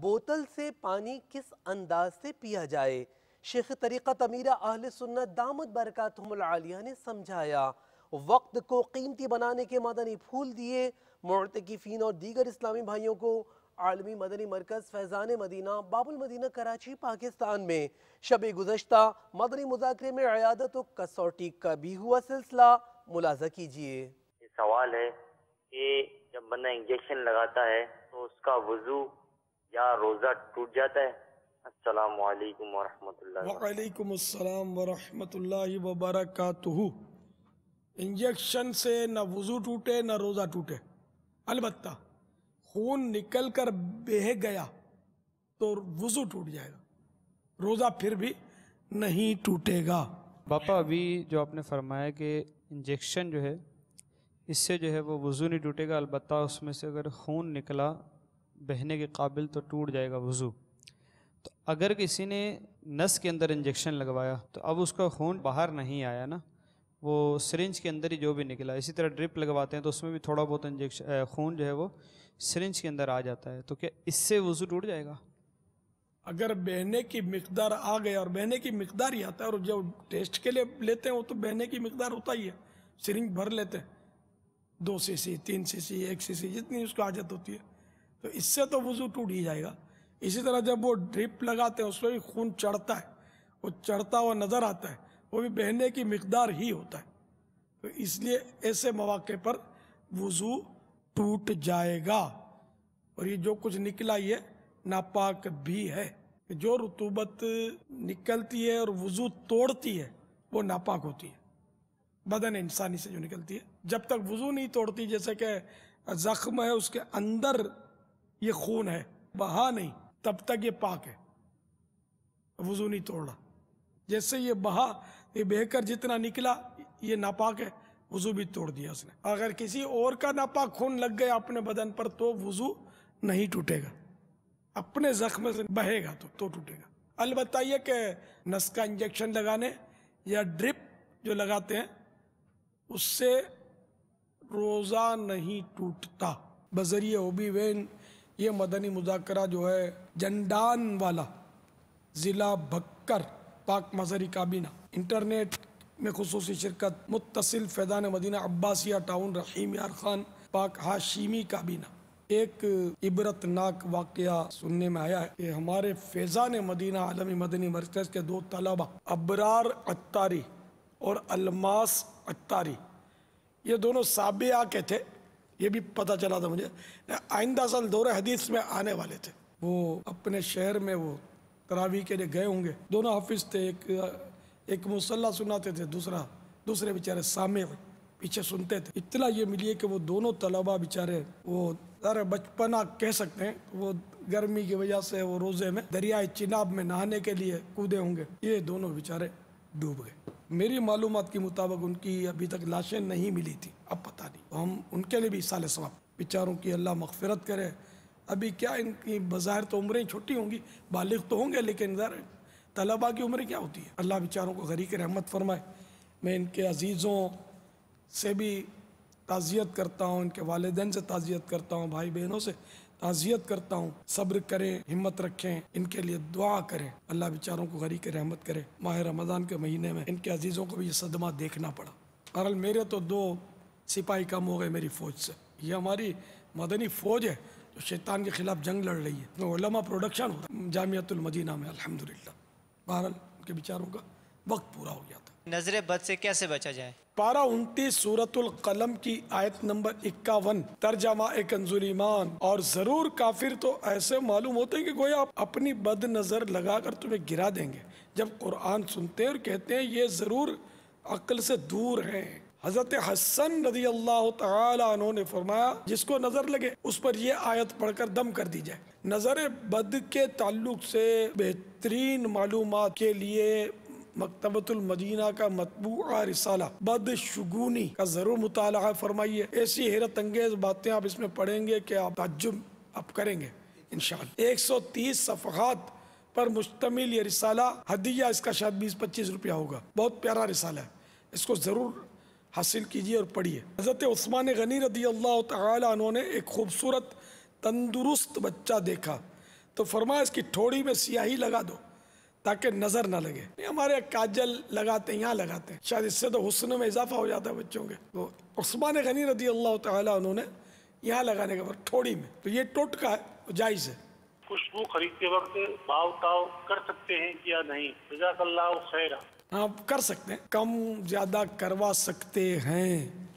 बोतल से पानी किस अंदाज से पिया जाए शेख तरीक़ा तमीरा आहल सुन्नत दामद बरकतमिया ने समझाया वक्त को कीमती बनाने के मदनी फूल दिए मरतकीफ़ीन और दीगर इस्लामी भाइयों को आलमी मदनी मरकज़ फैज़ान मदीना बाबुल मदीना कराची पाकिस्तान में शब गुजशत मदनी मुजाकरे में अयादत व कसौटी का भी हुआ सिलसिला मुलाजा कीजिए सवाल है कि जब बंदा इंजेक्शन लगाता है तो उसका वजू या रोज़ा टूट जाता है अस्सलाम वालेकुम वरहमतुल्लाहि इंजेक्शन से न वज़ू टूटे न रोज़ा टूटे अलबत् खून निकल कर बह गया तो वज़ू टूट जाएगा रोज़ा फिर भी नहीं टूटेगा पापा अभी जो आपने फरमाया कि इंजेक्शन जो है इससे जो है वो वज़ू नहीं टूटेगा अलबत् उसमें से अगर खून निकला बहने के काबिल तो टूट जाएगा वज़ू तो अगर किसी ने नस के अंदर इंजेक्शन लगवाया तो अब उसका खून बाहर नहीं आया ना वो सरिंज के अंदर ही जो भी निकला इसी तरह ड्रिप लगवाते हैं तो उसमें भी थोड़ा बहुत इंजेक्शन खून जो है वो सरिंज के अंदर आ जाता है तो क्या इससे वज़ू टूट जाएगा अगर बहने की मकदार आ गया और बहने की मकदार ही आता है और जब टेस्ट के लिए लेते हैं वो तो बहने की मकदार होता ही है सरिंज भर लेते हैं दो सी सी तीन सी सी एक सी सी जितनी उसको आदत होती है तो इससे तो वज़ू टूट ही जाएगा इसी तरह जब वो ड्रिप लगाते हैं उसमें भी खून चढ़ता है वो चढ़ता हुआ नज़र आता है वो भी बहने की मकदार ही होता है तो इसलिए ऐसे मौाक़े पर वज़ू टूट जाएगा और ये जो कुछ निकला ये नापाक भी है जो रतूबत निकलती है और वज़ू तोड़ती है वो नापाक होती है बदन इंसानी से जो निकलती है जब तक वज़ू नहीं तोड़ती जैसे कि ज़ख्म है उसके अंदर ये खून है बहा नहीं तब तक ये पाक है वजू नहीं तोड़ा जैसे ये बहा ये बहकर जितना निकला ये नापाक है वजू भी तोड़ दिया उसने अगर किसी और का नापाक खून लग गया अपने बदन पर तो वजू नहीं टूटेगा अपने जख्म से बहेगा तो तो टूटेगा अलबत् कि नस का इंजेक्शन लगाने या ड्रिप जो लगाते हैं उससे रोज़ा नहीं टूटता बजरिए ओबी वेन ये मदनी मुजाकरा जो है जंडान वाला ज़िला भक्कर पाक मजहरी काबीना इंटरनेट में खसूस शिरकत मुतसिल फैजान मदीना अब्बासिया टाउन रहीम यार खान पाक हाशिमी काबीना एक इबरतनाक वाक़ सुनने में आया है कि हमारे फैज़ान मदीना आलमी मदनी मरकज़ के दो तलबा अबरार अतारी और अलमास अतारी ये दोनों साबिया के थे ये भी पता चला था मुझे आइंदा साल दौरे हदीस में आने वाले थे वो अपने शहर में वो तरावी के लिए गए होंगे दोनों हाफिज थे एक एक मुसल्ला सुनाते थे दूसरा दूसरे बेचारे सामे पीछे सुनते थे इतना ये मिली है कि वो दोनों तलबा बेचारे वो अरे बचपना कह सकते हैं वो गर्मी की वजह से वो रोजे में दरियाए चिनाब में नहाने के लिए कूदे होंगे ये दोनों बेचारे डूब गए मेरी मालूम के मुताबिक उनकी अभी तक लाशें नहीं मिली थी अब पता नहीं तो हम उनके लिए भी साल समाप्त बेचारों की अल्लाह मगफरत करे अभी क्या इनकी बाहर तो उम्रें छोटी होंगी बालिग तो होंगे लेकिन ज़र तलबा की उम्र क्या होती है अल्लाह बेचारों को गरीक रहमत फरमाए मैं इनके अजीज़ों से भी ताज़ियत करता हूँ इनके वालदेन से ताज़ियत करता हूँ भाई बहनों से ताजियत करता हूँ सब्र करें हिम्मत रखें इनके लिए दुआ करें अल्लाह बेचारों को गरी के रहमत करें माह रमज़ान के महीने में इनके अजीज़ों को भी ये सदमा देखना पड़ा बहरल मेरे तो दो सिपाही कम हो गए मेरी फ़ौज से ये हमारी मदनी फ़ौज है जो शैतान के ख़िलाफ़ जंग लड़ रही है लमा प्रोडक्शन होता है जामियातुलमदीना में अलहमदिल्ला बहरल उनके बेचारों का वक्त पूरा हो गया था नज़र बद से कैसे बचा जाए पारा उनतीस सूरतुल कलम की आयत नंबर इक्यावन तर्जमा एक ईमान और जरूर काफिर तो ऐसे मालूम होते हैं कि गोया आप अपनी बद नज़र लगा कर तुम्हें गिरा देंगे जब कुरान सुनते हैं और कहते हैं ये ज़रूर अक्ल से दूर हैं हज़रत हसन रदी अल्लाह तहों ने फरमाया जिसको नज़र लगे उस पर यह आयत पढ़कर दम कर दी जाए नज़र बद के ताल्लुक से बेहतरीन मालूम के लिए मदीना का मतबूआ रिसाला बद शगुनी का ज़रूर मुताल फरमाइए ऐसी हैरत अंगेज़ बातें आप इसमें पढ़ेंगे कि आप तजुब आप करेंगे इन एक सौ तीस सफ़ात पर मुश्तमिल ये रिसाला हदिया इसका शायद बीस पच्चीस रुपया होगा बहुत प्यारा रिसाला है इसको ज़रूर हासिल कीजिए और पढ़िए हज़रत उस्मान गनी रदी अल्लाह तुमने एक खूबसूरत तंदुरुस्त बच्चा देखा तो फरमाया इसकी ठोड़ी में स्याही लगा दो ताकि नज़र ना लगे हमारे काजल लगाते यहाँ लगाते हैं शायद इससे तो हुसन में इजाफा हो जाता है बच्चों के तो उस्मान गनी रदी अल्लाह उन्होंने यहाँ लगाने के बाद थोड़ी में तो ये टोटका है जायज़ है खुशबू खरीदते वक्त भाव ताव कर सकते हैं या नहीं जजाकल्ला खैर आप हाँ, कर सकते हैं कम ज़्यादा करवा सकते हैं